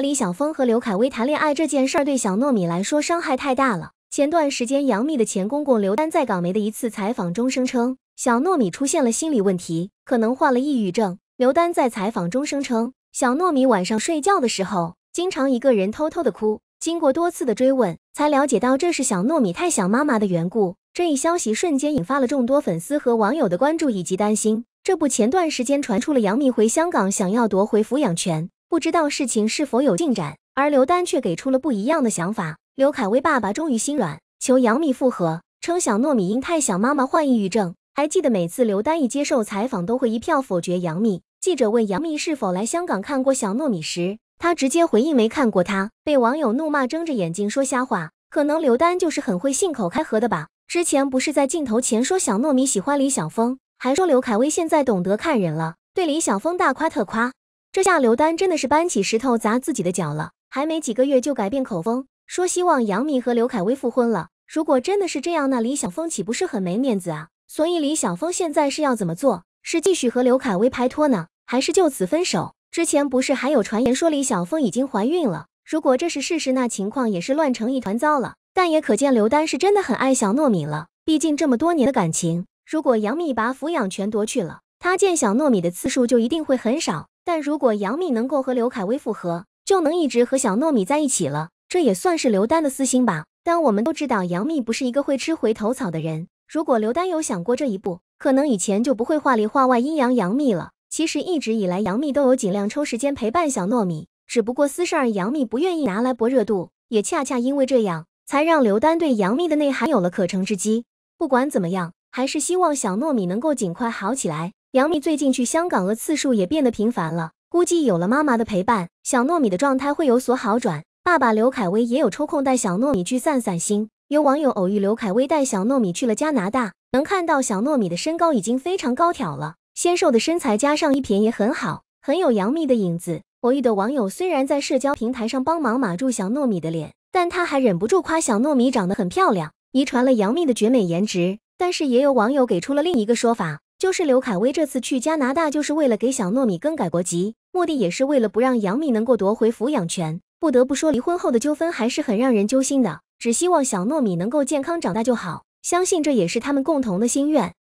李小峰和刘恺威谈恋爱这件事儿对小糯米来说伤害太大了。前段时间，杨幂的前公公刘丹在港媒的一次采访中声称，小糯米出现了心理问题，可能患了抑郁症。刘丹在采访中声称，小糯米晚上睡觉的时候经常一个人偷偷的哭。经过多次的追问，才了解到这是小糯米太想妈妈的缘故。这一消息瞬间引发了众多粉丝和网友的关注以及担心。这不，前段时间传出了杨幂回香港想要夺回抚养权。不知道事情是否有进展，而刘丹却给出了不一样的想法。刘恺威爸爸终于心软，求杨幂复合，称小糯米因太想妈妈患抑郁症。还记得每次刘丹一接受采访，都会一票否决杨幂。记者问杨幂是否来香港看过小糯米时，她直接回应没看过。她被网友怒骂睁着眼睛说瞎话。可能刘丹就是很会信口开河的吧。之前不是在镜头前说小糯米喜欢李晓峰，还说刘恺威现在懂得看人了，对李晓峰大夸特夸。这下刘丹真的是搬起石头砸自己的脚了，还没几个月就改变口风，说希望杨幂和刘恺威复婚了。如果真的是这样，那李小峰岂不是很没面子啊？所以李小峰现在是要怎么做？是继续和刘恺威拍拖呢，还是就此分手？之前不是还有传言说李小峰已经怀孕了？如果这是事实，那情况也是乱成一团糟了。但也可见刘丹是真的很爱小糯米了，毕竟这么多年的感情，如果杨幂把抚养权夺去了，他见小糯米的次数就一定会很少。但如果杨幂能够和刘恺威复合，就能一直和小糯米在一起了，这也算是刘丹的私心吧。但我们都知道，杨幂不是一个会吃回头草的人。如果刘丹有想过这一步，可能以前就不会话里话外阴阳杨幂了。其实一直以来，杨幂都有尽量抽时间陪伴小糯米，只不过私事儿杨幂不愿意拿来博热度，也恰恰因为这样，才让刘丹对杨幂的内涵有了可乘之机。不管怎么样，还是希望小糯米能够尽快好起来。杨幂最近去香港的次数也变得频繁了，估计有了妈妈的陪伴，小糯米的状态会有所好转。爸爸刘恺威也有抽空带小糯米去散散心。有网友偶遇刘恺威带小糯米去了加拿大，能看到小糯米的身高已经非常高挑了，纤瘦的身材加上衣品也很好，很有杨幂的影子。偶遇的网友虽然在社交平台上帮忙码住小糯米的脸，但他还忍不住夸小糯米长得很漂亮，遗传了杨幂的绝美颜值。但是也有网友给出了另一个说法。就是刘恺威这次去加拿大，就是为了给小糯米更改国籍，目的也是为了不让杨幂能够夺回抚养权。不得不说，离婚后的纠纷还是很让人揪心的。只希望小糯米能够健康长大就好，相信这也是他们共同的心愿。